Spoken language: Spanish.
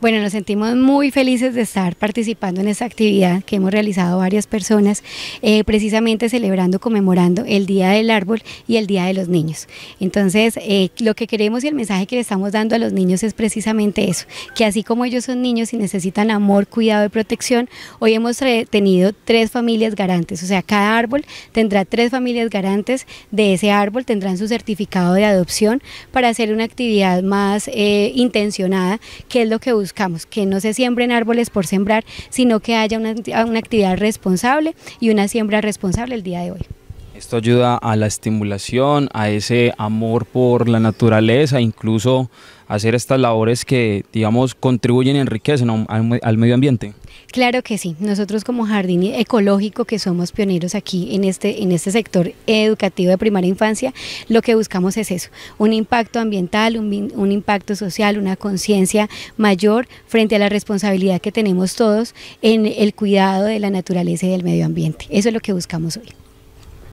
Bueno, nos sentimos muy felices de estar participando en esta actividad que hemos realizado varias personas, eh, precisamente celebrando, conmemorando el Día del Árbol y el Día de los Niños. Entonces, eh, lo que queremos y el mensaje que le estamos dando a los niños es precisamente eso, que así como ellos son niños y necesitan amor, cuidado y protección, hoy hemos tenido tres familias garantes, o sea, cada árbol tendrá tres familias garantes de ese árbol, tendrán su certificado de adopción para hacer una actividad más eh, intencionada, que es lo que buscamos, que no se siembren árboles por sembrar, sino que haya una, una actividad responsable y una siembra responsable el día de hoy. Esto ayuda a la estimulación, a ese amor por la naturaleza, incluso hacer estas labores que, digamos, contribuyen y enriquecen al, medio ambiente. Claro que sí. Nosotros como jardín ecológico que somos pioneros aquí en este, en este sector educativo de primera e infancia, lo que buscamos es eso, un impacto ambiental, un impacto social, una conciencia mayor frente a la responsabilidad que tenemos todos en el cuidado de la naturaleza y del medio ambiente. Eso es lo que buscamos hoy.